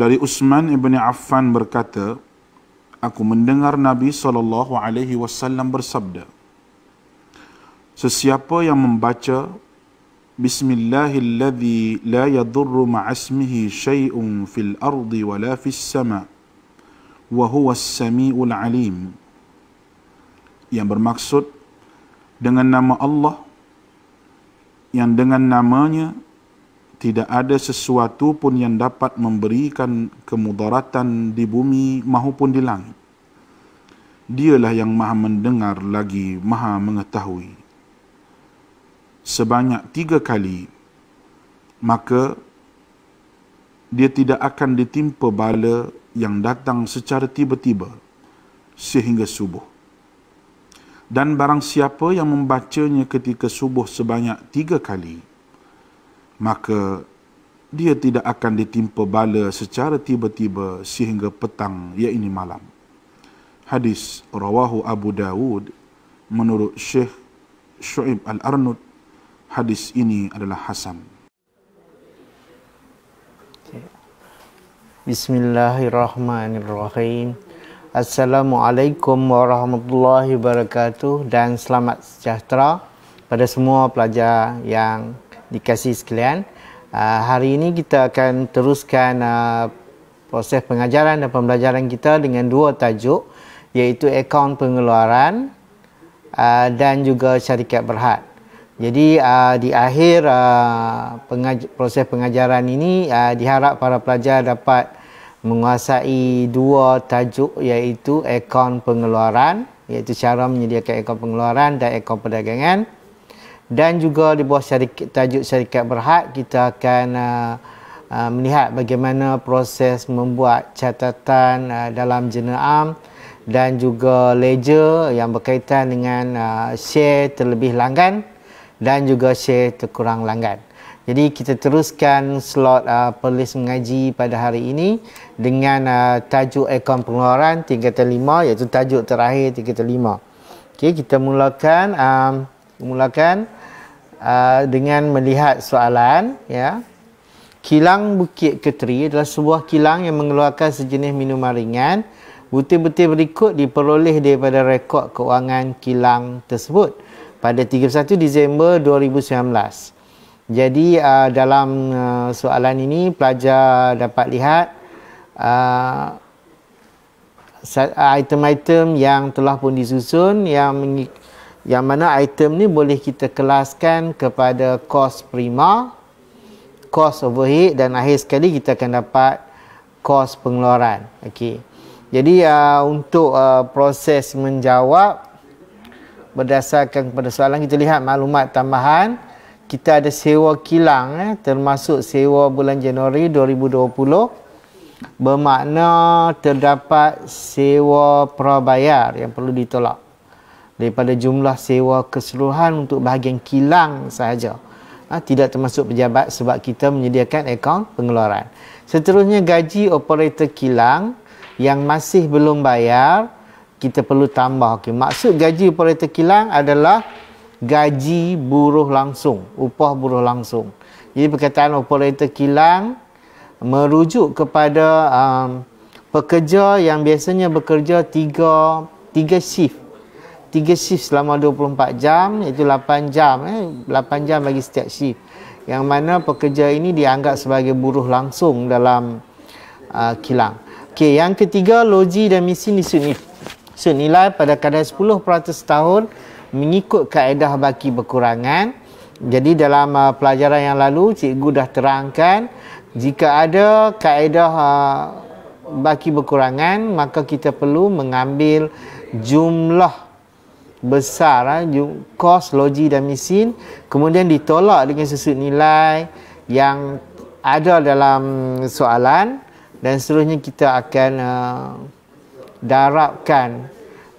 Dari Usman ibni Affan berkata, aku mendengar Nabi saw bersabda, Sesiapa yang membaca Bismillahilladzi la yadurru ma'asmihi syai'un fil ardi wa la fis sama' wa huwa as-sami'ul alim yang bermaksud dengan nama Allah yang dengan namanya tidak ada sesuatu pun yang dapat memberikan kemudaratan di bumi maupun di langit. Dialah yang maha mendengar lagi maha mengetahui. Sebanyak tiga kali, maka dia tidak akan ditimpa bala yang datang secara tiba-tiba sehingga subuh. Dan barang siapa yang membacanya ketika subuh sebanyak tiga kali, maka dia tidak akan ditimpa bala secara tiba-tiba sehingga petang iaitu malam. Hadis rawahu Abu Dawud menurut Syekh Shu'ib Al-Arnud hadis ini adalah hasan. Bismillahirrahmanirrahim. Assalamualaikum warahmatullahi wabarakatuh dan selamat sejahtera pada semua pelajar yang dikasih sekalian. Uh, hari ini kita akan teruskan uh, proses pengajaran dan pembelajaran kita dengan dua tajuk iaitu akaun pengeluaran uh, dan juga syarikat berhad. Jadi uh, di akhir uh, pengaj- proses pengajaran ini uh, diharap para pelajar dapat menguasai dua tajuk iaitu akaun pengeluaran iaitu cara menyediakan akaun pengeluaran dan akaun perdagangan dan juga di bawah syarikat, tajuk syarikat berhad kita akan uh, uh, melihat bagaimana proses membuat catatan uh, dalam jenaam dan juga ledger yang berkaitan dengan uh, share terlebih langgan dan juga share terkurang langgan. Jadi kita teruskan slot uh, perlis mengaji pada hari ini dengan uh, tajuk ekon pengeluaran tingkatan lima iaitu tajuk terakhir tingkatan lima. Okey kita mulakan um, mulakan uh, dengan melihat soalan ya. Kilang Bukit Keteri adalah sebuah kilang yang mengeluarkan sejenis minuman ringan. Butir-butir berikut diperoleh daripada rekod keuangan kilang tersebut pada 31 Disember 2019. Jadi uh, dalam uh, soalan ini pelajar dapat lihat uh, item-item yang telah pun disusun yang mengikut yang mana item ni boleh kita kelaskan kepada kos prima, kos overhead dan akhir sekali kita akan dapat kos pengeluaran. Okey. Jadi uh, untuk uh, proses menjawab berdasarkan kepada soalan kita lihat maklumat tambahan kita ada sewa kilang eh, termasuk sewa bulan Januari 2020 bermakna terdapat sewa prabayar yang perlu ditolak daripada jumlah sewa keseluruhan untuk bahagian kilang sahaja. Ha, tidak termasuk pejabat sebab kita menyediakan akaun pengeluaran. Seterusnya gaji operator kilang yang masih belum bayar kita perlu tambah. Okay. Maksud gaji operator kilang adalah gaji buruh langsung, upah buruh langsung. Jadi perkataan operator kilang merujuk kepada um, pekerja yang biasanya bekerja tiga, tiga shift tiga shift selama 24 jam iaitu 8 jam eh 8 jam bagi setiap shift yang mana pekerja ini dianggap sebagai buruh langsung dalam uh, kilang okey yang ketiga loji dan mesin di sini. senilai pada kadar 10% setahun mengikut kaedah baki berkurangan jadi dalam uh, pelajaran yang lalu cikgu dah terangkan jika ada kaedah uh, baki berkurangan maka kita perlu mengambil jumlah besar ha, kos logi dan mesin kemudian ditolak dengan sesuatu nilai yang ada dalam soalan dan seterusnya kita akan uh, darabkan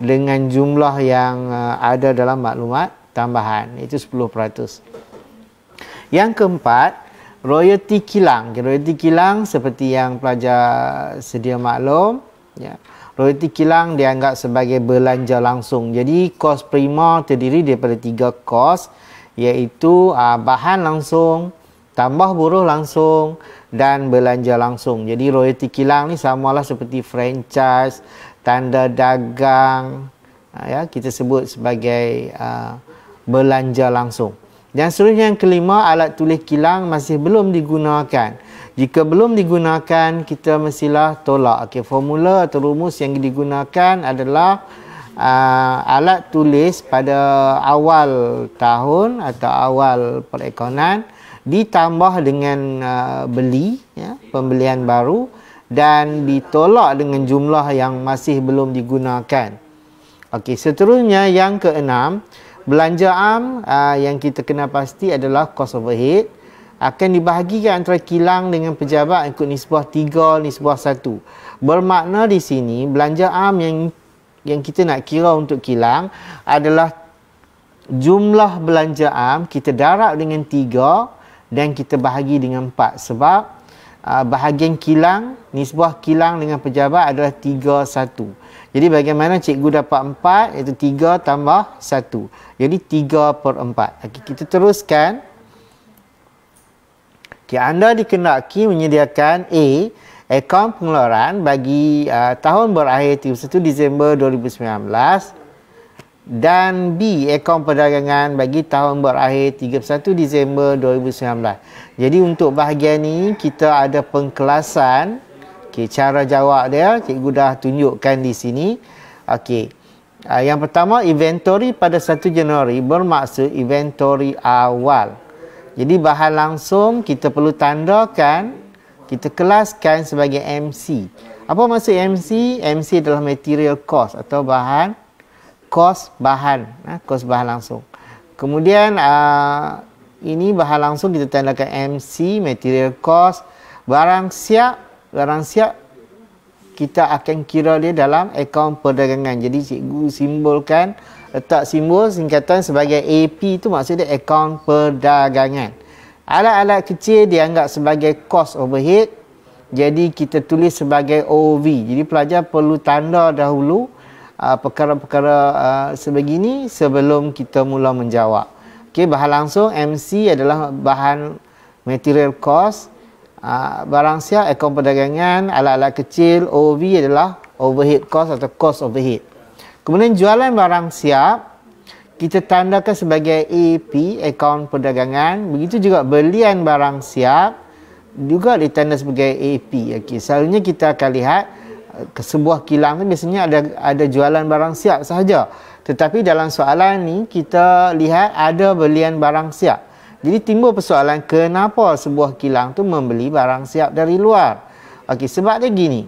dengan jumlah yang uh, ada dalam maklumat tambahan iaitu 10%. Yang keempat, royalty kilang. Royalty kilang seperti yang pelajar sedia maklum, ya. Yeah. Royalti kilang dianggap sebagai belanja langsung. Jadi kos prima terdiri daripada tiga kos iaitu uh, bahan langsung, tambah buruh langsung dan belanja langsung. Jadi royalti kilang ni samalah seperti franchise, tanda dagang uh, ya kita sebut sebagai uh, belanja langsung. Dan seterusnya yang kelima alat tulis kilang masih belum digunakan. Jika belum digunakan, kita mestilah tolak. Okey, formula atau rumus yang digunakan adalah uh, alat tulis pada awal tahun atau awal perekonan ditambah dengan uh, beli, ya, pembelian baru dan ditolak dengan jumlah yang masih belum digunakan. Okey, seterusnya yang keenam, belanja am uh, yang kita kena pasti adalah cost overhead akan dibahagikan antara kilang dengan pejabat ikut nisbah 3, nisbah 1. Bermakna di sini belanja am yang yang kita nak kira untuk kilang adalah jumlah belanja am kita darab dengan 3 dan kita bahagi dengan 4 sebab aa, ah, bahagian kilang nisbah kilang dengan pejabat adalah 3 1. Jadi bagaimana cikgu dapat 4 iaitu 3 tambah 1. Jadi 3 per 4. Okay, kita teruskan. Okay, anda dikenaki menyediakan A, akaun pengeluaran bagi uh, tahun berakhir 31 Disember 2019 dan B, akaun perdagangan bagi tahun berakhir 31 Disember 2019. Jadi untuk bahagian ni kita ada pengkelasan. Okey, cara jawab dia cikgu dah tunjukkan di sini. Okey. Uh, yang pertama inventory pada 1 Januari bermaksud inventory awal. Jadi bahan langsung kita perlu tandakan, kita kelaskan sebagai MC. Apa maksud MC? MC adalah material cost atau bahan cost bahan, ha? cost bahan langsung. Kemudian uh, ini bahan langsung kita tandakan MC, material cost, barang siap, barang siap kita akan kira dia dalam akaun perdagangan. Jadi cikgu simbolkan letak simbol singkatan sebagai AP tu maksudnya account perdagangan. Alat-alat kecil dianggap sebagai cost overhead. Jadi kita tulis sebagai OV. Jadi pelajar perlu tanda dahulu uh, perkara-perkara uh, uh, sebegini sebelum kita mula menjawab. Okey, bahan langsung MC adalah bahan material cost. Uh, barang siap, akaun perdagangan, alat-alat kecil, OV adalah overhead cost atau cost overhead. Kemudian jualan barang siap kita tandakan sebagai AP akaun perdagangan. Begitu juga belian barang siap juga ditanda sebagai AP. Okey, selalunya kita akan lihat eh, ke sebuah kilang tu biasanya ada ada jualan barang siap sahaja. Tetapi dalam soalan ni kita lihat ada belian barang siap. Jadi timbul persoalan kenapa sebuah kilang tu membeli barang siap dari luar. Okey, sebab dia gini.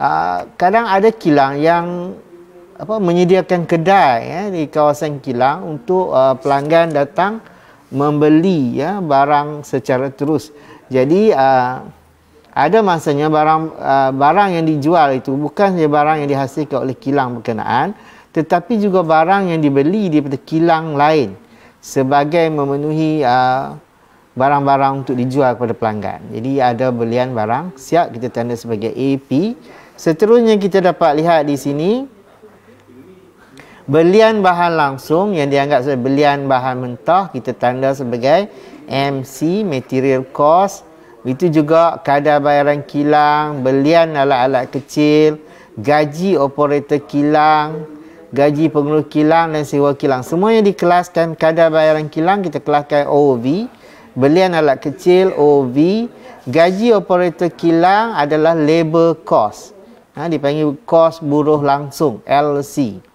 Uh, kadang ada kilang yang apa menyediakan kedai ya di kawasan kilang untuk uh, pelanggan datang membeli ya barang secara terus. Jadi uh, ada masanya barang uh, barang yang dijual itu bukan saja barang yang dihasilkan oleh kilang berkenaan tetapi juga barang yang dibeli daripada kilang lain sebagai memenuhi uh, barang-barang untuk dijual kepada pelanggan. Jadi ada belian barang siap kita tanda sebagai AP. Seterusnya kita dapat lihat di sini belian bahan langsung yang dianggap sebagai belian bahan mentah kita tanda sebagai MC material cost itu juga kadar bayaran kilang belian alat-alat kecil gaji operator kilang gaji pengurus kilang dan sewa kilang semua yang dikelaskan kadar bayaran kilang kita kelaskan OV belian alat kecil OV gaji operator kilang adalah labor cost ha, dipanggil cost buruh langsung LC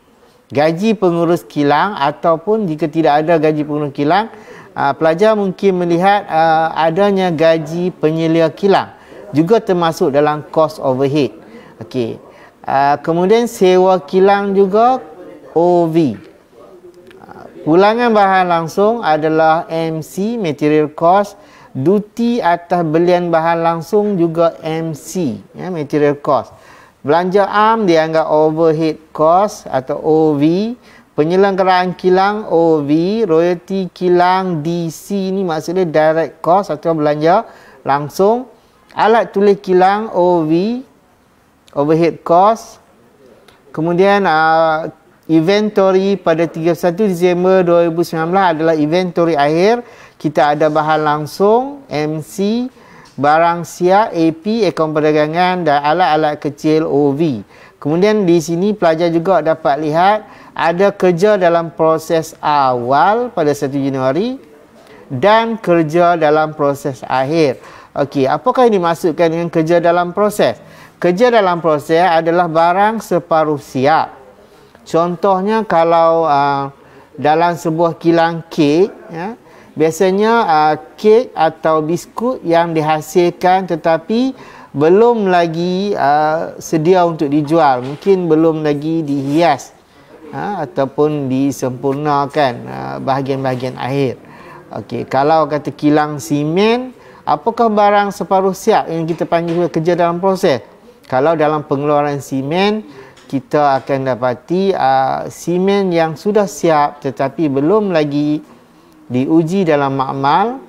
gaji pengurus kilang ataupun jika tidak ada gaji pengurus kilang uh, pelajar mungkin melihat uh, adanya gaji penyelia kilang juga termasuk dalam cost overhead okey uh, kemudian sewa kilang juga OV pulangan bahan langsung adalah MC material cost duty atas belian bahan langsung juga MC ya material cost Belanja am dianggap overhead cost atau OV. Penyelenggaraan kilang OV. Royalty kilang DC ni maksudnya direct cost atau belanja langsung. Alat tulis kilang OV. Overhead cost. Kemudian uh, inventory pada 31 Disember 2019 adalah inventory akhir. Kita ada bahan langsung MC. MC barang siap AP ekon perdagangan dan alat-alat kecil OV. Kemudian di sini pelajar juga dapat lihat ada kerja dalam proses awal pada 1 Januari dan kerja dalam proses akhir. Okey, apakah yang dimaksudkan dengan kerja dalam proses? Kerja dalam proses adalah barang separuh siap. Contohnya kalau uh, dalam sebuah kilang kek, ya, biasanya uh, kek atau biskut yang dihasilkan tetapi belum lagi uh, sedia untuk dijual mungkin belum lagi dihias uh, ataupun disempurnakan uh, bahagian-bahagian akhir okey kalau kata kilang simen apakah barang separuh siap yang kita panggil kerja dalam proses kalau dalam pengeluaran simen kita akan dapati uh, simen yang sudah siap tetapi belum lagi diuji dalam makmal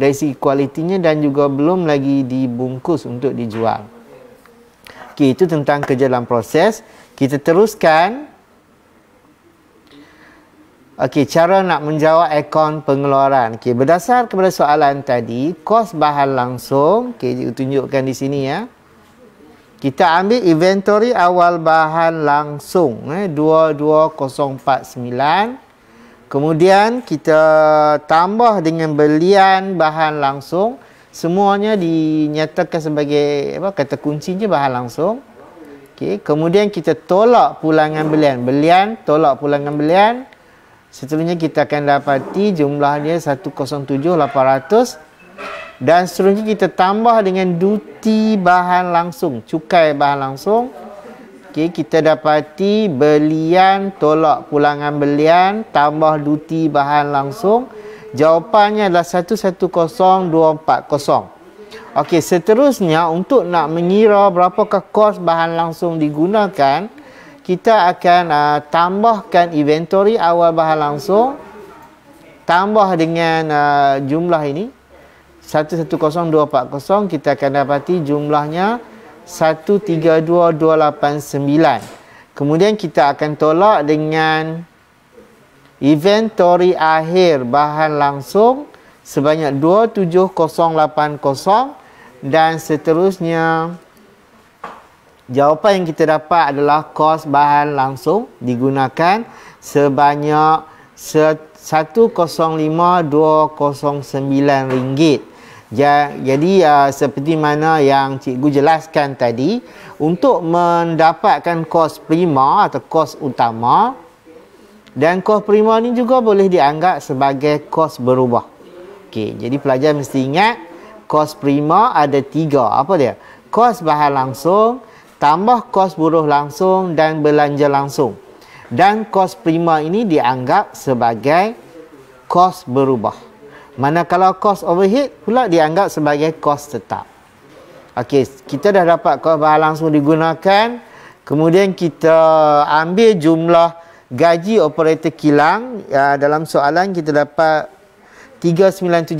dari segi kualitinya dan juga belum lagi dibungkus untuk dijual. Okey, itu tentang kerja dalam proses. Kita teruskan. Okey, cara nak menjawab akaun pengeluaran. Okey, berdasar kepada soalan tadi, kos bahan langsung, okey, tunjukkan di sini ya. Kita ambil inventory awal bahan langsung eh 22049 Kemudian kita tambah dengan belian bahan langsung semuanya dinyatakan sebagai apa kata je bahan langsung. Okey, kemudian kita tolak pulangan belian. Belian tolak pulangan belian. Seterusnya kita akan dapati jumlahnya 107800 dan seterusnya kita tambah dengan duty bahan langsung, cukai bahan langsung. Okey, kita dapati belian tolak pulangan belian tambah duti bahan langsung jawapannya adalah 110240 okey seterusnya untuk nak mengira berapakah kos bahan langsung digunakan kita akan uh, tambahkan inventory awal bahan langsung tambah dengan uh, jumlah ini 110240 kita akan dapati jumlahnya 132289. Kemudian kita akan tolak dengan inventory akhir bahan langsung sebanyak 27080 dan seterusnya jawapan yang kita dapat adalah kos bahan langsung digunakan sebanyak 105209 ringgit. Ja, jadi uh, seperti mana yang cikgu jelaskan tadi untuk mendapatkan kos prima atau kos utama dan kos prima ni juga boleh dianggap sebagai kos berubah. Okay, jadi pelajar mesti ingat kos prima ada tiga. Apa dia? Kos bahan langsung, tambah kos buruh langsung dan belanja langsung. Dan kos prima ini dianggap sebagai kos berubah. Mana kalau cost overhead pula dianggap sebagai cost tetap. Okey, kita dah dapat kos barang langsung digunakan. Kemudian kita ambil jumlah gaji operator kilang. Ya, dalam soalan kita dapat 39740.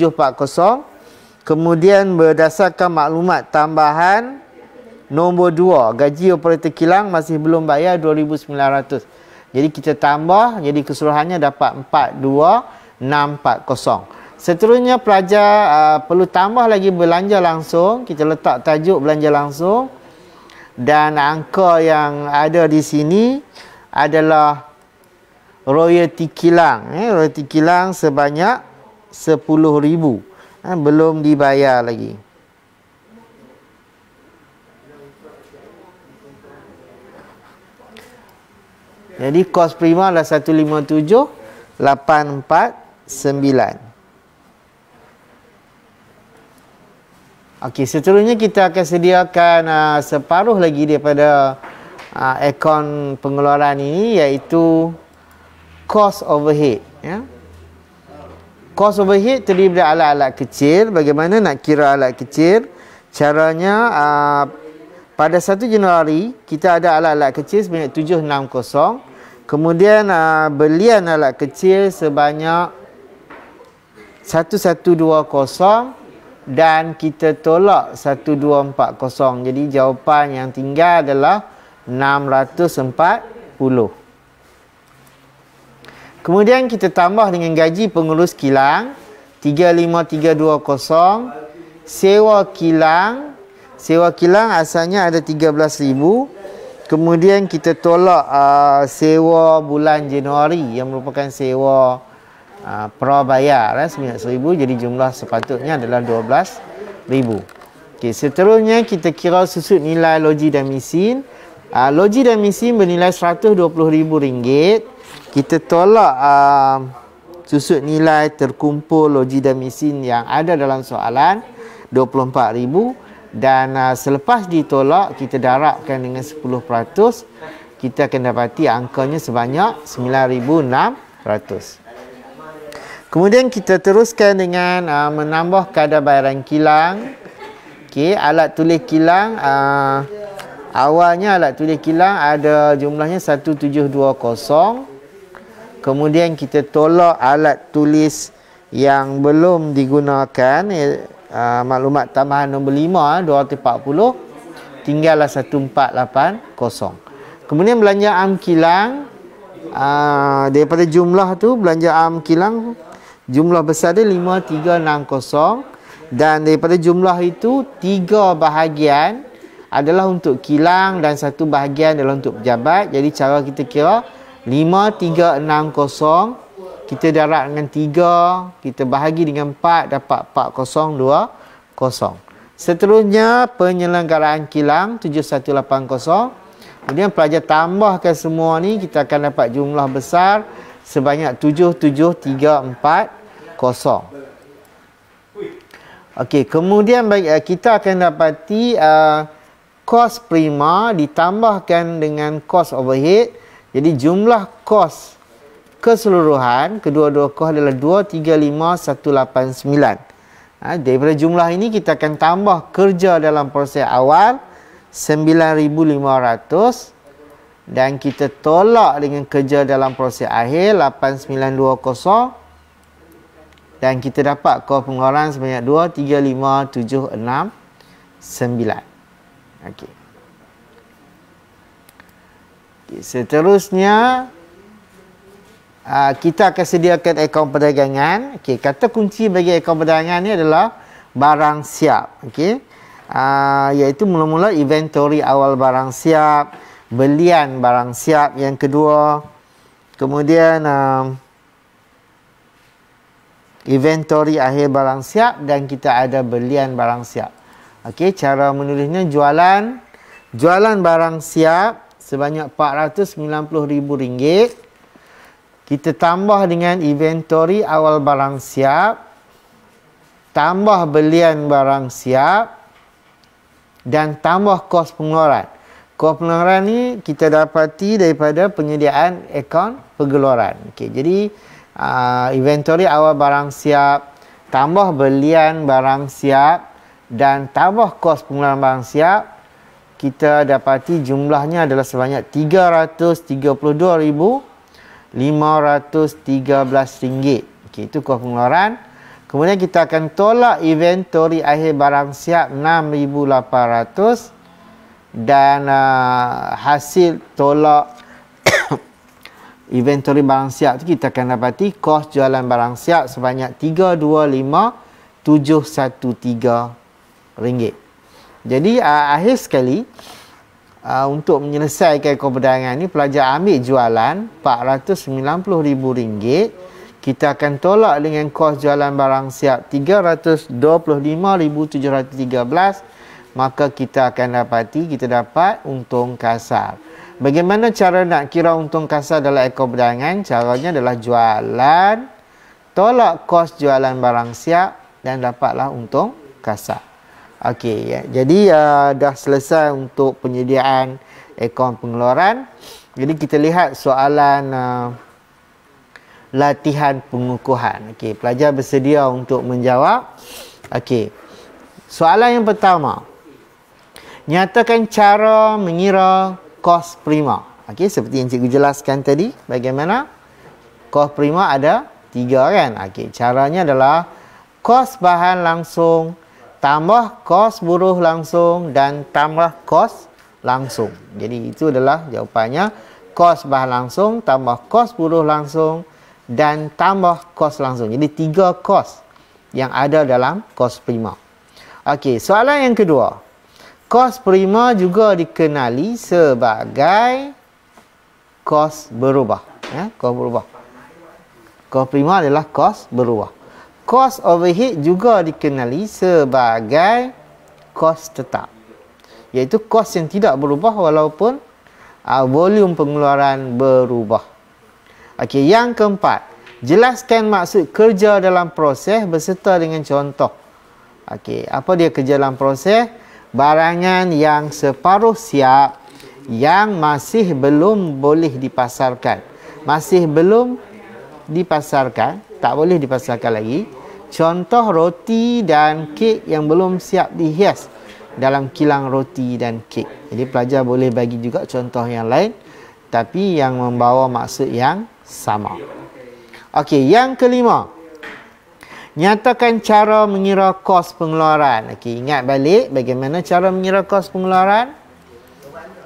Kemudian berdasarkan maklumat tambahan nombor 2. Gaji operator kilang masih belum bayar 2900. Jadi kita tambah. Jadi keseluruhannya dapat 42640. Seterusnya pelajar uh, perlu tambah lagi belanja langsung. Kita letak tajuk belanja langsung. Dan angka yang ada di sini adalah royalti kilang. Eh, royalti kilang sebanyak RM10,000. Eh, belum dibayar lagi. Jadi kos prima adalah RM157,849. Okey, seterusnya kita akan sediakan uh, separuh lagi daripada uh, aircon pengeluaran ini iaitu cost overhead. Ya? Cost overhead terdiri daripada alat-alat kecil. Bagaimana nak kira alat kecil? Caranya uh, pada 1 Januari kita ada alat-alat kecil sebanyak 760. Kemudian uh, belian alat kecil sebanyak 1120 dan kita tolak 1240. Jadi jawapan yang tinggal adalah 640. Kemudian kita tambah dengan gaji pengurus kilang 35320. Sewa kilang, sewa kilang asalnya ada 13000. Kemudian kita tolak uh, sewa bulan Januari yang merupakan sewa Ah, prabayar eh, sebanyak RM1,000 jadi jumlah sepatutnya adalah RM12,000 okay, seterusnya kita kira susut nilai loji dan mesin uh, ah, loji dan mesin bernilai rm ringgit. kita tolak uh, ah, susut nilai terkumpul loji dan mesin yang ada dalam soalan RM24,000 dan uh, selepas ditolak kita darabkan dengan 10% kita akan dapati angkanya sebanyak RM9,600 Kemudian kita teruskan dengan uh, menambah kadar bayaran kilang. Okey, alat tulis kilang uh, awalnya alat tulis kilang ada jumlahnya 1720. Kemudian kita tolak alat tulis yang belum digunakan uh, maklumat tambahan nombor 5 240 tinggallah 1480. Kemudian belanja am kilang uh, daripada jumlah tu belanja am kilang Jumlah besar dia 5360 dan daripada jumlah itu tiga bahagian adalah untuk kilang dan satu bahagian adalah untuk pejabat. Jadi cara kita kira 5360 kita darat dengan 3, kita bahagi dengan 4 dapat 4020. Seterusnya penyelenggaraan kilang 7180. Kemudian pelajar tambahkan semua ni kita akan dapat jumlah besar sebanyak 77340. Okey, kemudian eh, kita akan dapati uh, kos prima ditambahkan dengan kos overhead. Jadi jumlah kos keseluruhan kedua-dua kos adalah 235189. Ah ha, daripada jumlah ini kita akan tambah kerja dalam proses awal 9500 dan kita tolak dengan kerja dalam proses akhir 8920 dan kita dapat kau pengeluaran sebanyak 2, 3, 5, 7, 6, 9 okay. Okay, seterusnya aa, ah, kita akan sediakan akaun perdagangan okay, kata kunci bagi akaun perdagangan ini adalah barang siap okay. aa, ah, iaitu mula-mula inventory awal barang siap belian barang siap yang kedua kemudian um, inventory akhir barang siap dan kita ada belian barang siap okey cara menulisnya jualan jualan barang siap sebanyak 490000 ringgit kita tambah dengan inventory awal barang siap tambah belian barang siap dan tambah kos pengeluaran kos pengeluaran ni kita dapati daripada penyediaan akaun pengeluaran. Okey, jadi uh, ah, inventory awal barang siap, tambah belian barang siap dan tambah kos pengeluaran barang siap, kita dapati jumlahnya adalah sebanyak RM332,513. Okey, itu kos pengeluaran. Kemudian kita akan tolak inventory akhir barang siap 6,800 dan uh, hasil tolak inventory barang siap tu kita akan dapati kos jualan barang siap sebanyak 325713 ringgit. Jadi uh, akhir sekali uh, untuk menyelesaikan keperdagangan ni pelajar ambil jualan 490000 ringgit kita akan tolak dengan kos jualan barang siap 325713 maka kita akan dapati kita dapat untung kasar. Bagaimana cara nak kira untung kasar dalam ekor berdangan? Caranya adalah jualan, tolak kos jualan barang siap dan dapatlah untung kasar. Okey, ya. jadi uh, dah selesai untuk penyediaan akaun pengeluaran. Jadi kita lihat soalan uh, latihan pengukuhan. Okey, pelajar bersedia untuk menjawab. Okey, soalan yang pertama. Okey nyatakan cara mengira kos prima. Okey, seperti yang cikgu jelaskan tadi, bagaimana kos prima ada tiga kan? Okey, caranya adalah kos bahan langsung tambah kos buruh langsung dan tambah kos langsung. Jadi itu adalah jawapannya kos bahan langsung tambah kos buruh langsung dan tambah kos langsung. Jadi tiga kos yang ada dalam kos prima. Okey, soalan yang kedua kos prima juga dikenali sebagai kos berubah. Ya, kos berubah. Kos prima adalah kos berubah. Kos overhead juga dikenali sebagai kos tetap. Iaitu kos yang tidak berubah walaupun uh, volume pengeluaran berubah. Okey, yang keempat. Jelaskan maksud kerja dalam proses berserta dengan contoh. Okey, apa dia kerja dalam proses? barangan yang separuh siap yang masih belum boleh dipasarkan. Masih belum dipasarkan, tak boleh dipasarkan lagi. Contoh roti dan kek yang belum siap dihias dalam kilang roti dan kek. Jadi pelajar boleh bagi juga contoh yang lain tapi yang membawa maksud yang sama. Okey, yang kelima. Nyatakan cara mengira kos pengeluaran. Okey, ingat balik bagaimana cara mengira kos pengeluaran?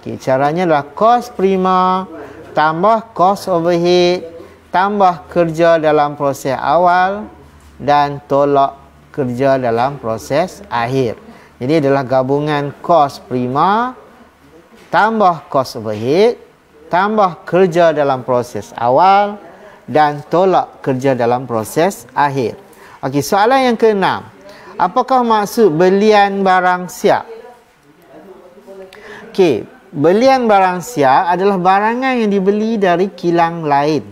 Okey, caranya adalah kos prima tambah kos overhead tambah kerja dalam proses awal dan tolak kerja dalam proses akhir. Jadi adalah gabungan kos prima tambah kos overhead tambah kerja dalam proses awal dan tolak kerja dalam proses akhir. Okey, soalan yang keenam. Apakah maksud belian barang siap? Okey, belian barang siap adalah barangan yang dibeli dari kilang lain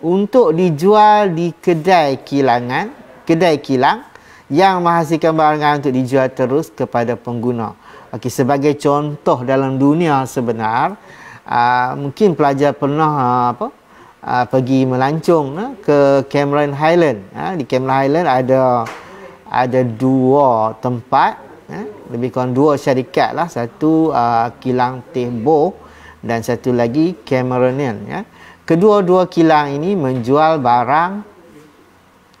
untuk dijual di kedai kilangan, kedai kilang yang menghasilkan barangan untuk dijual terus kepada pengguna. Okey, sebagai contoh dalam dunia sebenar, aa, ah, mungkin pelajar pernah aa, ah, apa? uh, pergi melancung uh, ah, ke Cameron Highland. Uh, di Cameron Highland ada ada dua tempat, uh, lebih kurang dua syarikat lah. Satu uh, kilang teh Bo dan satu lagi Cameronian. Uh. Ya. Kedua-dua kilang ini menjual barang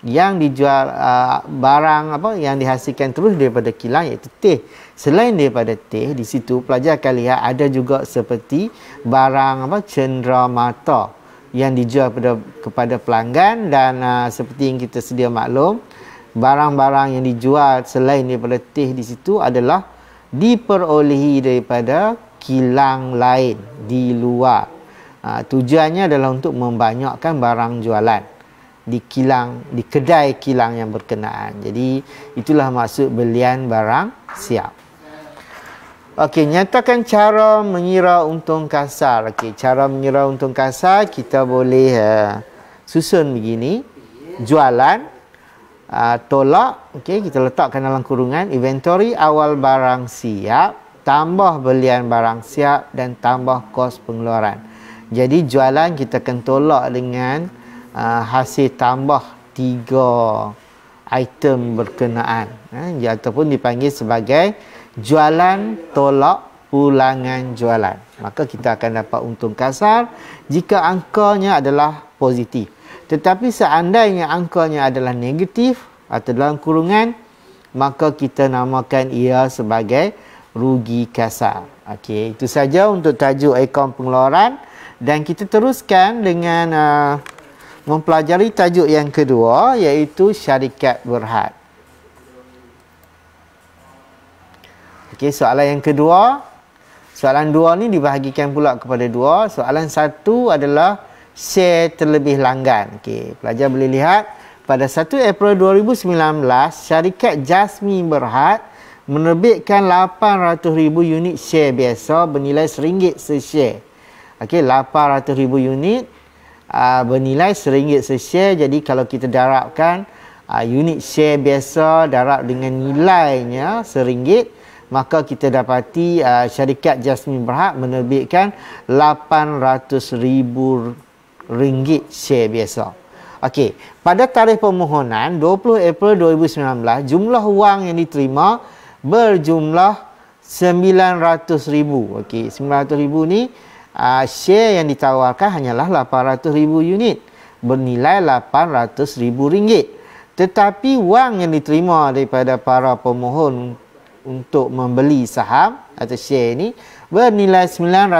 yang dijual uh, barang apa yang dihasilkan terus daripada kilang iaitu teh. Selain daripada teh, di situ pelajar akan lihat ada juga seperti barang apa cendera mata yang dijual kepada, kepada pelanggan dan uh, seperti yang kita sedia maklum barang-barang yang dijual selain daripada teh di situ adalah diperolehi daripada kilang lain di luar uh, tujuannya adalah untuk membanyakkan barang jualan di kilang di kedai kilang yang berkenaan jadi itulah maksud belian barang siap Okey, nyatakan cara mengira untung kasar. Okey, cara mengira untung kasar kita boleh uh, susun begini. Jualan uh, tolak, okey, kita letakkan dalam kurungan inventory awal barang siap, tambah belian barang siap dan tambah kos pengeluaran. Jadi jualan kita akan tolak dengan uh, hasil tambah tiga item berkenaan, eh, ataupun dipanggil sebagai jualan tolak ulangan jualan. Maka kita akan dapat untung kasar jika angkanya adalah positif. Tetapi seandainya angkanya adalah negatif atau dalam kurungan, maka kita namakan ia sebagai rugi kasar. Okey, itu saja untuk tajuk akaun pengeluaran dan kita teruskan dengan uh, mempelajari tajuk yang kedua iaitu syarikat berhad. Okey, soalan yang kedua. Soalan dua ni dibahagikan pula kepada dua. Soalan satu adalah share terlebih langgan. Okey, pelajar boleh lihat. Pada 1 April 2019, syarikat Jasmine Berhad menerbitkan 800,000 unit share biasa bernilai RM1 se-share. Okey, 800,000 unit uh, bernilai RM1 se-share. Jadi, kalau kita darabkan uh, unit share biasa darab dengan nilainya RM1, maka kita dapati uh, syarikat Jasmine berhak menerbitkan 800 ringgit share biasa. Okey, pada tarikh permohonan 20 April 2019, jumlah wang yang diterima berjumlah 900 ribu. Okey, 900 ribu ni uh, share yang ditawarkan hanyalah 800 ribu unit bernilai 800 ribu ringgit. Tetapi wang yang diterima daripada para pemohon untuk membeli saham atau share ini bernilai rm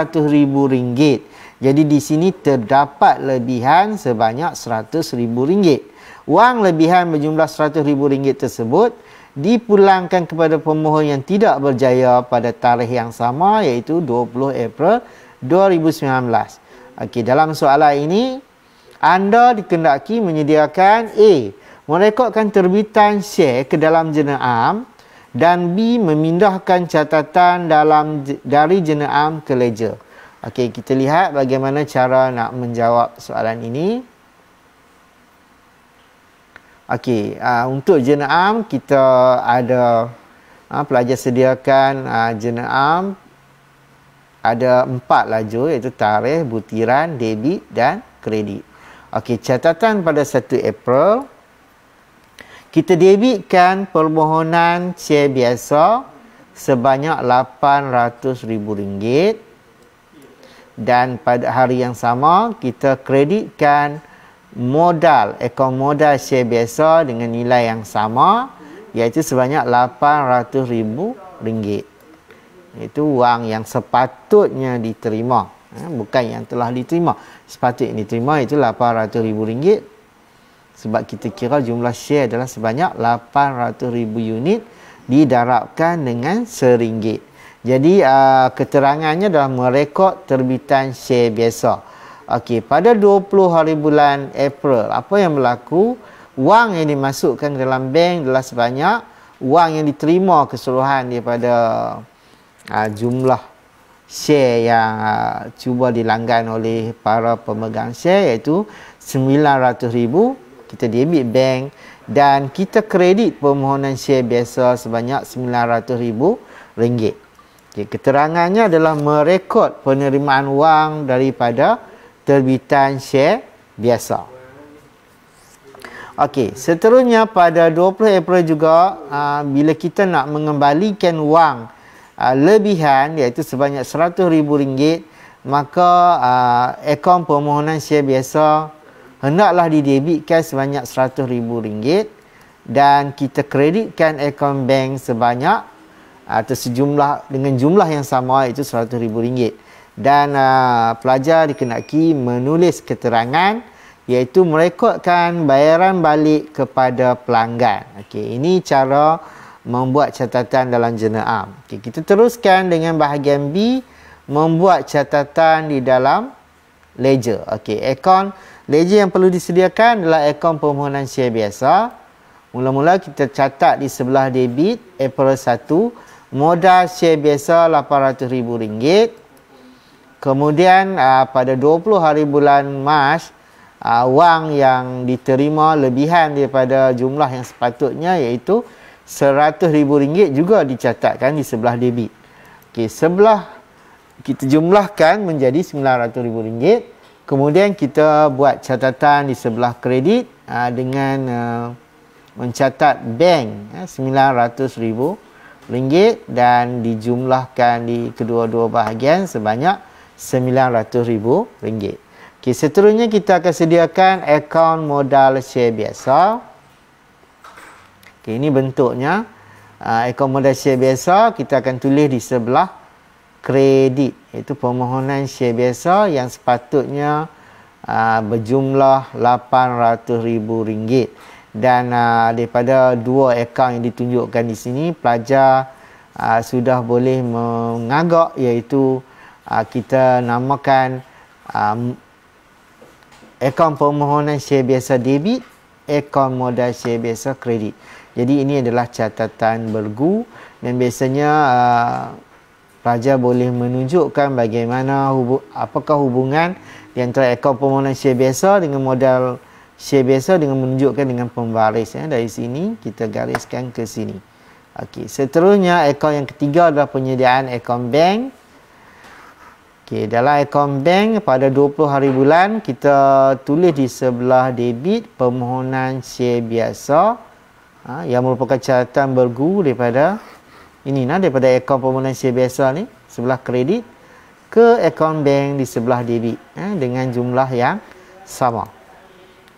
ringgit. Jadi di sini terdapat lebihan sebanyak rm ringgit. Wang lebihan berjumlah rm ringgit tersebut dipulangkan kepada pemohon yang tidak berjaya pada tarikh yang sama iaitu 20 April 2019. Okey, dalam soalan ini anda dikendaki menyediakan A. Merekodkan terbitan share ke dalam jenama am dan B memindahkan catatan dalam dari jenaam ke ledger. Okey, kita lihat bagaimana cara nak menjawab soalan ini. Okey, uh, untuk jenaam kita ada uh, pelajar sediakan uh, ah, jenaam ada empat lajur iaitu tarikh, butiran, debit dan kredit. Okey, catatan pada 1 April kita debitkan permohonan cek biasa sebanyak RM800,000 dan pada hari yang sama kita kreditkan modal ekor modal cek biasa dengan nilai yang sama iaitu sebanyak RM800,000 itu wang yang sepatutnya diterima eh, bukan yang telah diterima sepatutnya diterima itu RM800,000 sebab kita kira jumlah share adalah sebanyak 800,000 unit didarabkan dengan seringgit. Jadi uh, keterangannya adalah merekod terbitan share biasa. Okey, pada 20 hari bulan April, apa yang berlaku? Wang yang dimasukkan ke dalam bank adalah sebanyak wang yang diterima keseluruhan daripada uh, jumlah share yang uh, cuba dilanggan oleh para pemegang share iaitu 900,000 kita debit bank dan kita kredit permohonan syar biasa sebanyak RM900,000. Okay, keterangannya adalah merekod penerimaan wang daripada terbitan syar biasa. Okey, seterusnya pada 20 April juga aa, ah, bila kita nak mengembalikan wang aa, ah, lebihan iaitu sebanyak RM100,000 maka aa, ah, akaun permohonan syar biasa hendaklah didebitkan sebanyak rm ringgit dan kita kreditkan akaun bank sebanyak ah, atau sejumlah dengan jumlah yang sama iaitu rm ringgit dan uh, pelajar dikenaki menulis keterangan iaitu merekodkan bayaran balik kepada pelanggan. Okey, ini cara membuat catatan dalam jurnal am. Okey, kita teruskan dengan bahagian B membuat catatan di dalam ledger. Okey, akaun Leja yang perlu disediakan adalah akaun permohonan syiar biasa. Mula-mula kita catat di sebelah debit April 1 modal syiar biasa RM800,000. Kemudian aa, ah, pada 20 hari bulan Mas aa, ah, wang yang diterima lebihan daripada jumlah yang sepatutnya iaitu RM100,000 juga dicatatkan di sebelah debit. Okey, sebelah kita jumlahkan menjadi RM900,000. Kemudian kita buat catatan di sebelah kredit uh, dengan uh, mencatat bank RM900,000 uh, ah, dan dijumlahkan di kedua-dua bahagian sebanyak RM900,000. Okay, seterusnya kita akan sediakan akaun modal syar biasa. Okay, ini bentuknya. Uh, akaun modal syar biasa kita akan tulis di sebelah kredit iaitu permohonan syek biasa yang sepatutnya uh, berjumlah RM800,000 dan uh, daripada dua akaun yang ditunjukkan di sini pelajar uh, sudah boleh mengagak iaitu uh, kita namakan um, akaun permohonan syek biasa debit akaun modal syek biasa kredit jadi ini adalah catatan bergu dan biasanya uh, pelajar boleh menunjukkan bagaimana hubu- apakah hubungan di antara ekor permohonan syiar biasa dengan modal syiar biasa dengan menunjukkan dengan pembaris ya. dari sini kita gariskan ke sini okey seterusnya ekor yang ketiga adalah penyediaan ekor bank Okey, dalam akaun bank pada 20 hari bulan kita tulis di sebelah debit permohonan syiar biasa ha, yang merupakan catatan berguru daripada ini nah daripada akaun permohonan share biasa ni sebelah kredit ke akaun bank di sebelah debit eh, dengan jumlah yang sama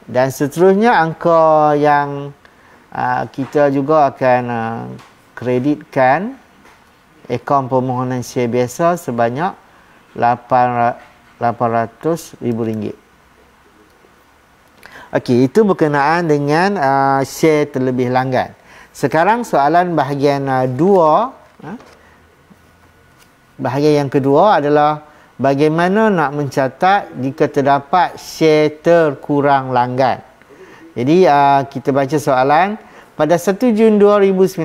dan seterusnya angka yang uh, kita juga akan uh, kreditkan akaun permohonan share biasa sebanyak rm ringgit. Okey, itu berkenaan dengan uh, share terlebih langgan. Sekarang soalan bahagian uh, dua. Ha? Bahagian yang kedua adalah bagaimana nak mencatat jika terdapat share terkurang langgan. Jadi uh, kita baca soalan. Pada 1 Jun 2019,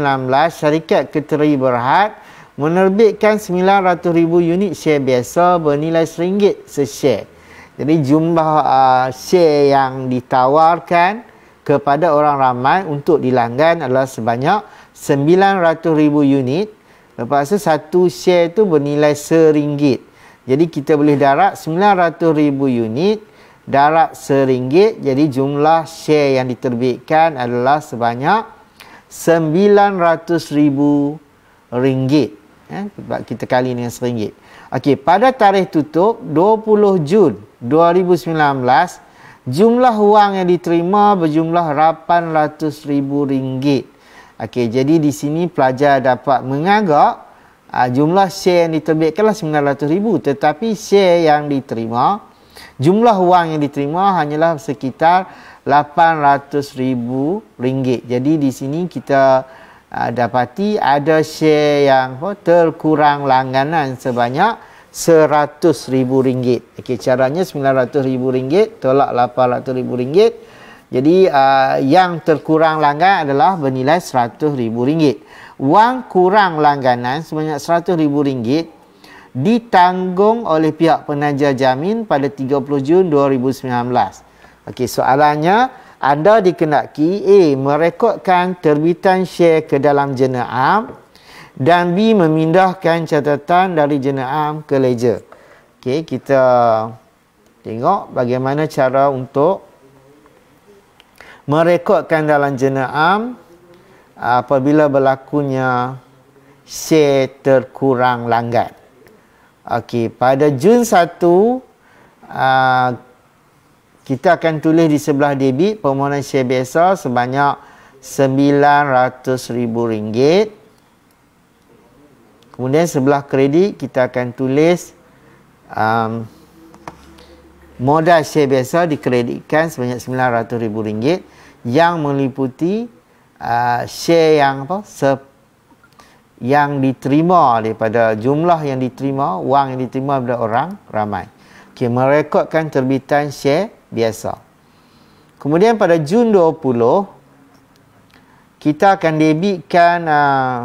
syarikat Keteri Berhad menerbitkan 900,000 unit share biasa bernilai RM1 seshare. Jadi jumlah uh, share yang ditawarkan kepada orang ramai untuk dilanggan adalah sebanyak 900,000 unit. Lepas tu satu share tu bernilai seringgit. Jadi kita boleh darab 900,000 unit darab seringgit. Jadi jumlah share yang diterbitkan adalah sebanyak 900,000 ringgit. Eh, kita kali dengan seringgit. Okey, pada tarikh tutup 20 Jun 2019, jumlah wang yang diterima berjumlah rm ringgit. Okey, jadi di sini pelajar dapat menganggap uh, jumlah share yang diterbitkanlah RM900,000 tetapi share yang diterima, jumlah wang yang diterima hanyalah sekitar rm ringgit. Jadi di sini kita uh, dapati ada share yang apa, terkurang langganan sebanyak RM800,000 ribu ringgit. Okey, caranya ribu ringgit tolak ribu ringgit. Jadi uh, yang terkurang langgan adalah bernilai ribu ringgit. Wang kurang langganan sebanyak ribu ringgit ditanggung oleh pihak penaja jamin pada 30 Jun 2019. Okey, soalannya anda dikenaki A. Merekodkan terbitan syar ke dalam jenama dan B memindahkan catatan dari jenaam ke ledger. Okey, kita tengok bagaimana cara untuk merekodkan dalam jenaam apabila berlakunya share terkurang langgan. Okey, pada Jun 1 aa, ah, kita akan tulis di sebelah debit permohonan share biasa sebanyak RM900,000 Kemudian sebelah kredit kita akan tulis um, modal share biasa dikreditkan sebanyak RM900,000 yang meliputi uh, share yang apa se yang diterima daripada jumlah yang diterima, wang yang diterima daripada orang ramai. Okey, merekodkan terbitan share biasa. Kemudian pada Jun 20 kita akan debitkan uh,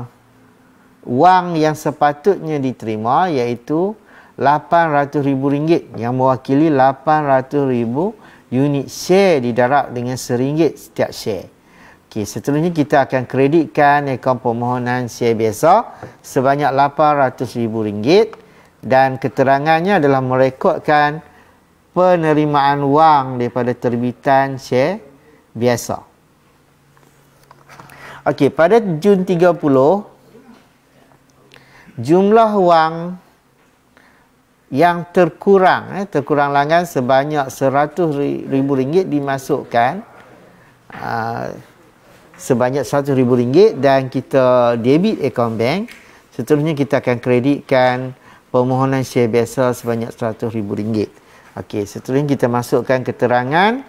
wang yang sepatutnya diterima iaitu rm ringgit yang mewakili RM800,000 unit share didarab dengan RM1 setiap share. Okey, seterusnya kita akan kreditkan akaun permohonan share biasa sebanyak rm ringgit dan keterangannya adalah merekodkan penerimaan wang daripada terbitan share biasa. Okey, pada Jun 30 jumlah wang yang terkurang eh, terkurang langgan sebanyak seratus ribu ringgit dimasukkan uh, sebanyak seratus ribu ringgit dan kita debit account bank seterusnya kita akan kreditkan permohonan share biasa sebanyak seratus ribu ringgit okay, seterusnya kita masukkan keterangan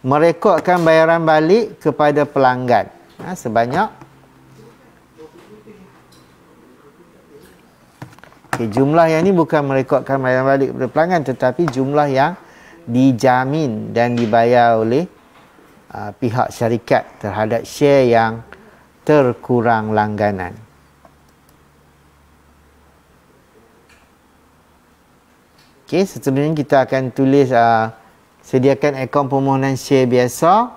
merekodkan bayaran balik kepada pelanggan ha, sebanyak Okay, jumlah yang ini bukan merekodkan bayaran balik kepada pelanggan tetapi jumlah yang dijamin dan dibayar oleh uh, pihak syarikat terhadap share yang terkurang langganan. Okay, seterusnya kita akan tulis uh, sediakan akaun permohonan share biasa.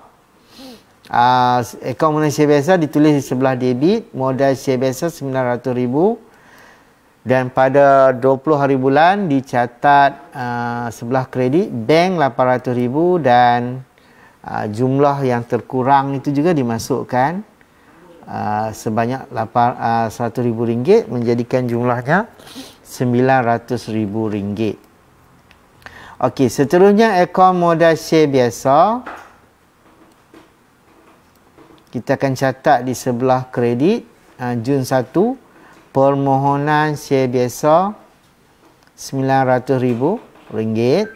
Uh, akaun permohonan share biasa ditulis di sebelah debit modal share biasa RM900,000 dan pada 20 hari bulan dicatat uh, sebelah kredit bank ribu dan uh, jumlah yang terkurang itu juga dimasukkan uh, sebanyak 100,000 uh, ringgit menjadikan jumlahnya ribu ringgit. Okey, seterusnya akomodasi biasa kita akan catat di sebelah kredit uh, Jun 1 permohonan sia biasa RM900,000.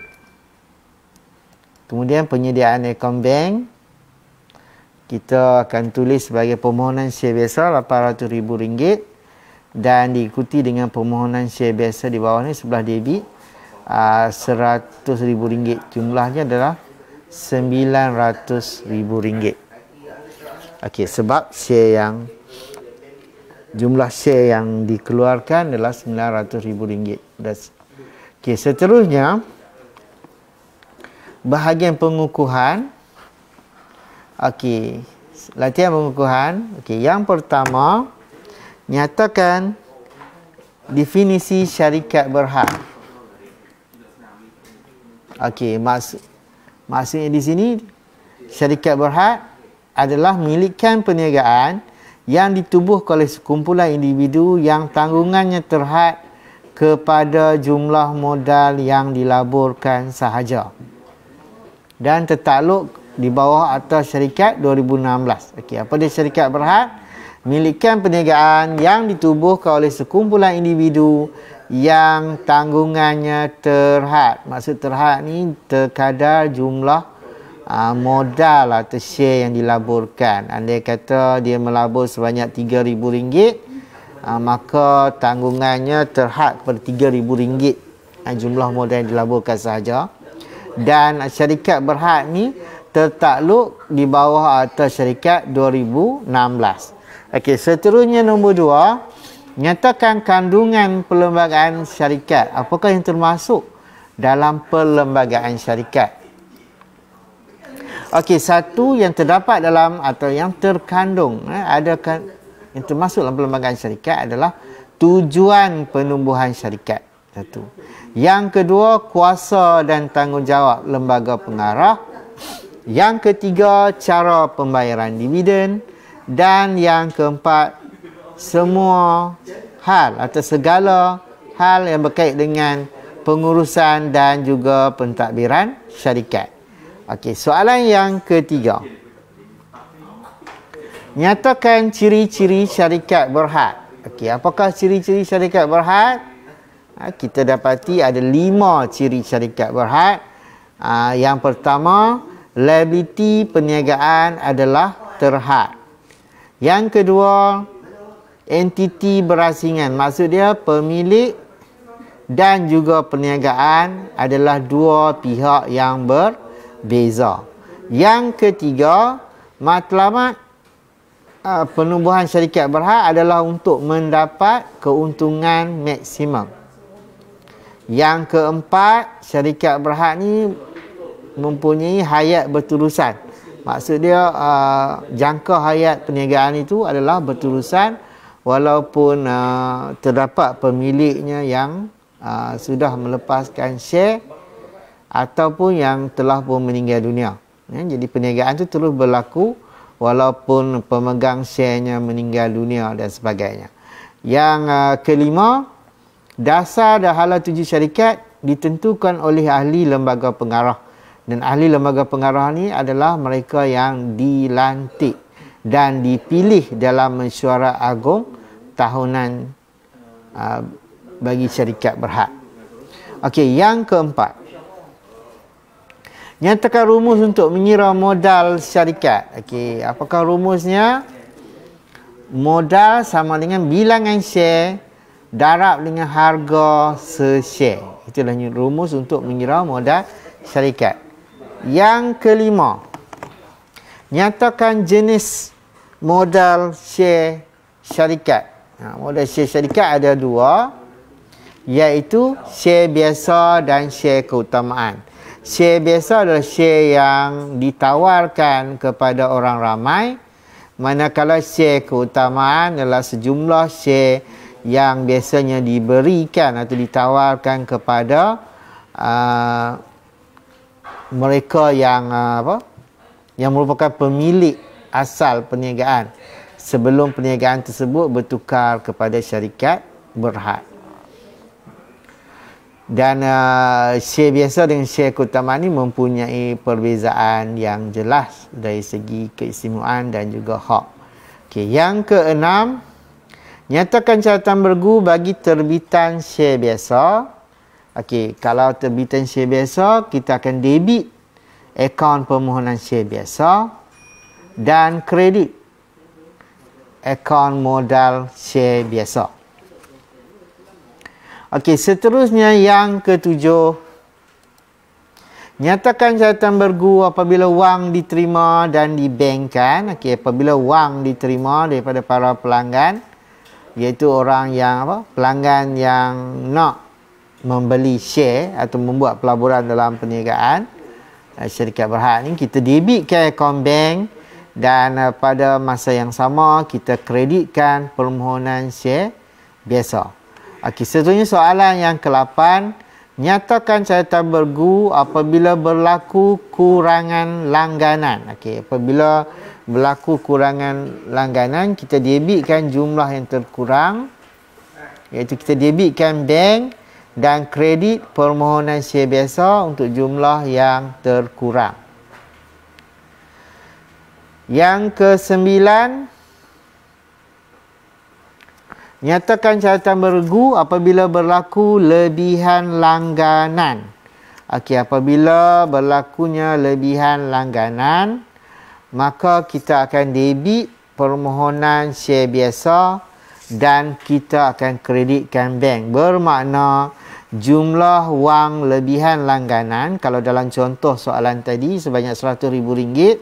Kemudian penyediaan akaun bank. Kita akan tulis sebagai permohonan sia biasa RM800,000. Dan diikuti dengan permohonan sia biasa di bawah ni sebelah debit ah, RM100,000. Jumlahnya adalah RM900,000. Okey, sebab sia yang jumlah share yang dikeluarkan adalah RM900,000. Okay, seterusnya, bahagian pengukuhan. Okey, latihan pengukuhan. Okey, yang pertama, nyatakan definisi syarikat berhak. Okey, maksud maksudnya di sini syarikat berhak adalah milikan perniagaan yang ditubuh oleh sekumpulan individu yang tanggungannya terhad kepada jumlah modal yang dilaburkan sahaja dan tertakluk di bawah atas syarikat 2016. Okey, apa dia syarikat berhad? Milikan perniagaan yang ditubuhkan oleh sekumpulan individu yang tanggungannya terhad. Maksud terhad ni terkadar jumlah uh, modal atau share yang dilaburkan. Anda kata dia melabur sebanyak RM3,000 uh, maka tanggungannya terhad kepada RM3,000 uh, jumlah modal yang dilaburkan sahaja. Dan syarikat berhad ni tertakluk di bawah atau syarikat 2016. Okey, seterusnya nombor dua. Nyatakan kandungan perlembagaan syarikat. Apakah yang termasuk dalam perlembagaan syarikat? Okey, satu yang terdapat dalam atau yang terkandung eh, ada kan yang termasuk dalam perlembagaan syarikat adalah tujuan penumbuhan syarikat. Satu. Yang kedua, kuasa dan tanggungjawab lembaga pengarah. Yang ketiga, cara pembayaran dividen dan yang keempat, semua hal atau segala hal yang berkait dengan pengurusan dan juga pentadbiran syarikat. Okey, soalan yang ketiga. Nyatakan ciri-ciri syarikat berhad. Okey, apakah ciri-ciri syarikat berhad? Ha, kita dapati ada lima ciri syarikat berhad. Ha, yang pertama, liability perniagaan adalah terhad. Yang kedua, entiti berasingan. Maksud dia pemilik dan juga perniagaan adalah dua pihak yang berhad beza. Yang ketiga, matlamat uh, penubuhan syarikat berhak adalah untuk mendapat keuntungan maksimum. Yang keempat, syarikat berhak ni mempunyai hayat berterusan. Maksud dia uh, jangka hayat perniagaan itu adalah berterusan walaupun uh, terdapat pemiliknya yang uh, sudah melepaskan share ataupun yang telah pun meninggal dunia. Ya, jadi perniagaan itu terus berlaku walaupun pemegang sharenya meninggal dunia dan sebagainya. Yang uh, kelima, dasar dan hala tuju syarikat ditentukan oleh ahli lembaga pengarah. Dan ahli lembaga pengarah ini adalah mereka yang dilantik dan dipilih dalam mesyuarat agung tahunan uh, bagi syarikat berhad. Okey, yang keempat. Nyatakan rumus untuk mengira modal syarikat. Okey, apakah rumusnya? Modal sama dengan bilangan share darab dengan harga se-share. Itulah rumus untuk mengira modal syarikat. Yang kelima. Nyatakan jenis modal share syarikat. Ha, modal share syarikat ada dua iaitu share biasa dan share keutamaan. Share biasa adalah share yang ditawarkan kepada orang ramai. Manakala share keutamaan adalah sejumlah share yang biasanya diberikan atau ditawarkan kepada uh, mereka yang uh, apa? Yang merupakan pemilik asal perniagaan sebelum perniagaan tersebut bertukar kepada syarikat berhad dan uh, syair biasa dengan syair kutama ni mempunyai perbezaan yang jelas dari segi keistimewaan dan juga hak. Okey, yang keenam nyatakan catatan bergu bagi terbitan syair biasa. Okey, kalau terbitan syair biasa, kita akan debit akaun permohonan syair biasa dan kredit akaun modal syair biasa. Okey, seterusnya yang ketujuh. Nyatakan catatan bergu apabila wang diterima dan dibankkan. Okey, apabila wang diterima daripada para pelanggan iaitu orang yang apa? Pelanggan yang nak membeli share atau membuat pelaburan dalam perniagaan eh, syarikat berhad ni kita debit ke akaun bank dan eh, pada masa yang sama kita kreditkan permohonan share biasa. Okey, seterusnya soalan yang ke-8. Nyatakan carita bergu apabila berlaku kurangan langganan. Okey, apabila berlaku kurangan langganan, kita debitkan jumlah yang terkurang. Iaitu kita debitkan bank dan kredit permohonan syia biasa untuk jumlah yang terkurang. Yang kesembilan. Nyatakan catatan bergu apabila berlaku lebihan langganan. Okey, apabila berlakunya lebihan langganan, maka kita akan debit permohonan syar biasa dan kita akan kreditkan bank. Bermakna jumlah wang lebihan langganan, kalau dalam contoh soalan tadi sebanyak rm ringgit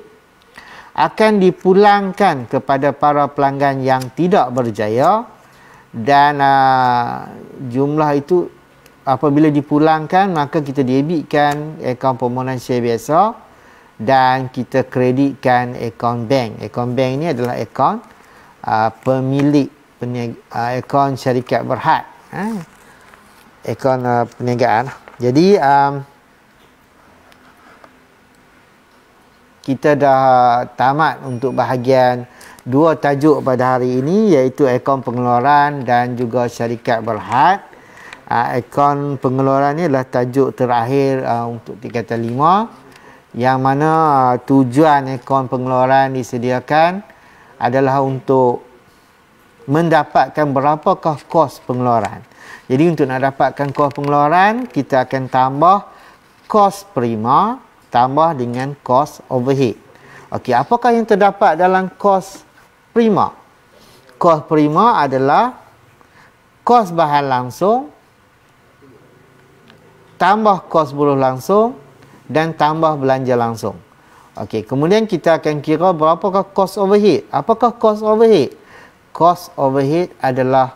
akan dipulangkan kepada para pelanggan yang tidak berjaya dan uh, jumlah itu apabila dipulangkan maka kita debitkan akaun permohonan syariah biasa dan kita kreditkan akaun bank. Akaun bank ini adalah akaun uh, pemilik peniaga, uh, akaun syarikat berhad. Eh? Akaun uh, perniagaan. Jadi um, kita dah tamat untuk bahagian dua tajuk pada hari ini iaitu akaun pengeluaran dan juga syarikat berhad. Uh, akaun pengeluaran ni adalah tajuk terakhir uh, untuk tingkatan 5 yang mana uh, tujuan akaun pengeluaran disediakan adalah untuk mendapatkan berapakah kos pengeluaran. Jadi untuk nak dapatkan kos pengeluaran, kita akan tambah kos prima tambah dengan kos overhead. Okey, apakah yang terdapat dalam kos prima. Kos prima adalah kos bahan langsung tambah kos buruh langsung dan tambah belanja langsung. Okey, kemudian kita akan kira berapakah kos overhead? Apakah kos overhead? Kos overhead adalah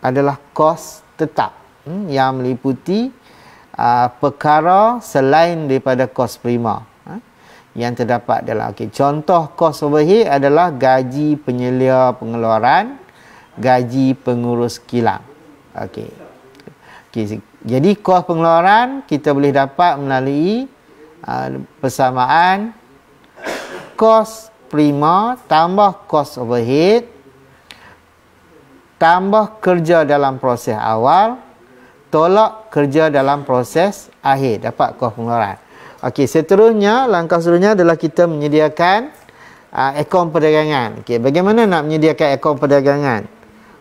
adalah kos tetap hmm, yang meliputi uh, perkara selain daripada kos prima yang terdapat dalam okey contoh kos overhead adalah gaji penyelia pengeluaran gaji pengurus kilang okey okey jadi kos pengeluaran kita boleh dapat melalui uh, persamaan kos prima tambah kos overhead tambah kerja dalam proses awal tolak kerja dalam proses akhir dapat kos pengeluaran Okey, seterusnya langkah seterusnya adalah kita menyediakan uh, ah, akaun perdagangan. Okey, bagaimana nak menyediakan akaun perdagangan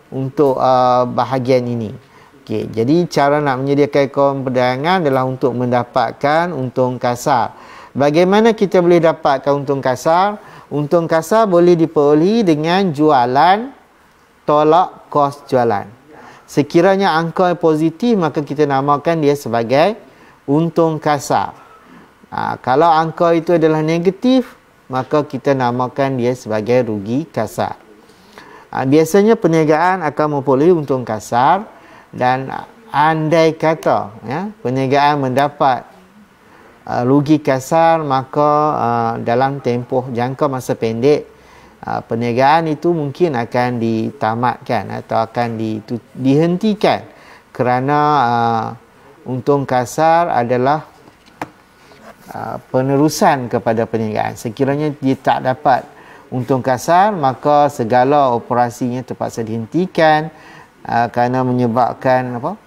untuk uh, bahagian ini? Okey, jadi cara nak menyediakan akaun perdagangan adalah untuk mendapatkan untung kasar. Bagaimana kita boleh dapatkan untung kasar? Untung kasar boleh diperolehi dengan jualan tolak kos jualan. Sekiranya angka positif maka kita namakan dia sebagai untung kasar. Ha, kalau angka itu adalah negatif, maka kita namakan dia sebagai rugi kasar. Ha, biasanya perniagaan akan memperoleh untung kasar dan andai kata ya, perniagaan mendapat uh, rugi kasar, maka uh, dalam tempoh jangka masa pendek, uh, perniagaan itu mungkin akan ditamatkan atau akan ditut- dihentikan kerana uh, untung kasar adalah Uh, penerusan kepada perniagaan. Sekiranya dia tak dapat untung kasar, maka segala operasinya terpaksa dihentikan uh, kerana menyebabkan apa?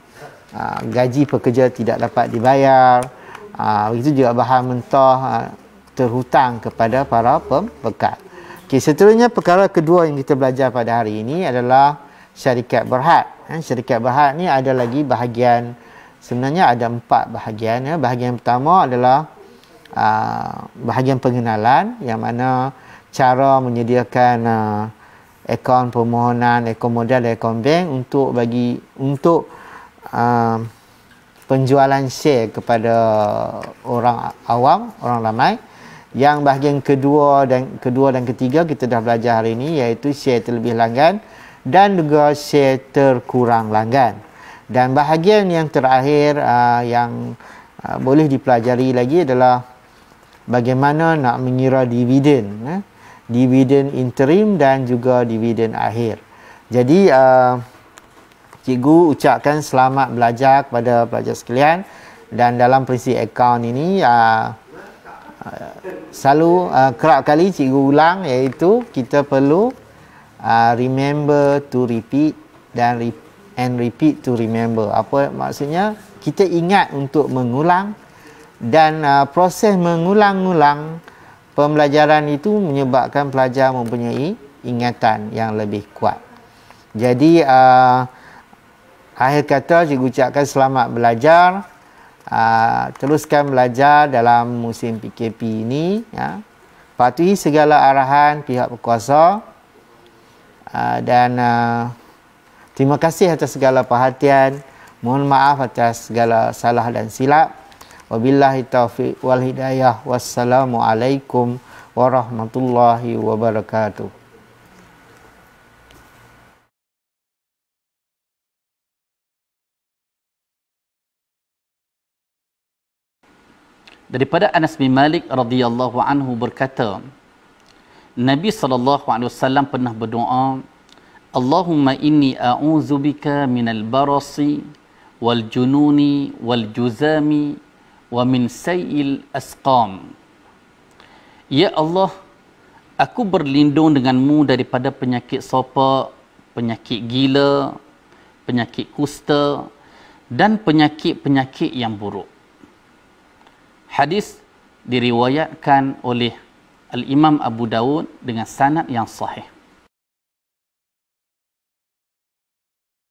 Uh, gaji pekerja tidak dapat dibayar. Uh, itu juga bahan mentah uh, terhutang kepada para pembekal. Okey, seterusnya perkara kedua yang kita belajar pada hari ini adalah syarikat berhad. Eh, syarikat berhad ni ada lagi bahagian sebenarnya ada empat bahagian ya. Bahagian pertama adalah Ah, bahagian pengenalan yang mana cara menyediakan uh, akaun permohonan, akaun modal dan akaun bank untuk bagi untuk uh, penjualan share kepada orang awam, orang ramai. Yang bahagian kedua dan kedua dan ketiga kita dah belajar hari ini iaitu share terlebih langgan dan juga share terkurang langgan. Dan bahagian yang terakhir uh, yang uh, boleh dipelajari lagi adalah bagaimana nak mengira dividen eh? dividen interim dan juga dividen akhir jadi uh, cikgu ucapkan selamat belajar kepada pelajar sekalian dan dalam prinsip akaun ini uh, uh, selalu uh, kerap kali cikgu ulang iaitu kita perlu uh, remember to repeat dan re- and repeat to remember apa maksudnya kita ingat untuk mengulang dan uh, proses mengulang-ulang pembelajaran itu menyebabkan pelajar mempunyai ingatan yang lebih kuat. Jadi uh, akhir kata cikgu ucapkan selamat belajar. Uh, teruskan belajar dalam musim PKP ini ya. Patuhi segala arahan pihak berkuasa uh, dan uh, terima kasih atas segala perhatian. Mohon maaf atas segala salah dan silap. Wabillahi taufiq wal hidayah. Wassalamualaikum warahmatullahi wabarakatuh. Daripada Anas bin Malik radhiyallahu anhu berkata, Nabi sallallahu alaihi wasallam pernah berdoa, Allahumma inni a'udzubika minal barasi wal jununi wal juzami wa min sayil asqam. Ya Allah, aku berlindung denganmu daripada penyakit sopa, penyakit gila, penyakit kusta dan penyakit-penyakit yang buruk. Hadis diriwayatkan oleh Al-Imam Abu Daud dengan sanad yang sahih.